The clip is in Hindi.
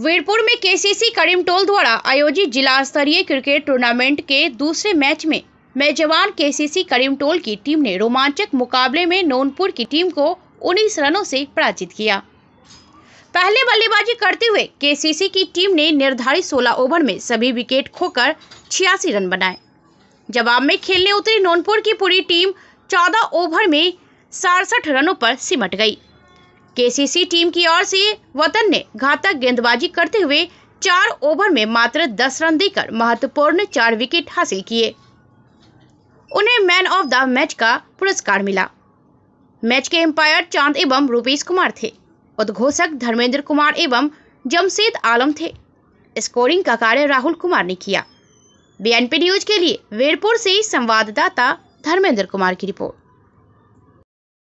वीरपुर में केसीसी करीम टोल द्वारा आयोजित जिला स्तरीय क्रिकेट टूर्नामेंट के दूसरे मैच में मेजवान केसीसी करीम टोल की टीम ने रोमांचक मुकाबले में नोनपुर की टीम को 19 रनों से पराजित किया पहले बल्लेबाजी करते हुए केसीसी की टीम ने निर्धारित 16 ओवर में सभी विकेट खोकर छियासी रन बनाए जवाब में खेलने उतरी नोनपुर की पूरी टीम चौदह ओवर में सड़सठ रनों पर सिमट गई केसीसी टीम की ओर से वतन ने घातक गेंदबाजी करते हुए चार ओवर में मात्र दस रन देकर महत्वपूर्ण चार विकेट हासिल किए उन्हें मैन ऑफ द मैच का पुरस्कार मिला मैच के एम्पायर चांद एवं रूपेश कुमार थे उद्घोषक धर्मेंद्र कुमार एवं जमशेद आलम थे स्कोरिंग का कार्य राहुल कुमार ने किया बी न्यूज के लिए वीरपुर से संवाददाता धर्मेंद्र कुमार की रिपोर्ट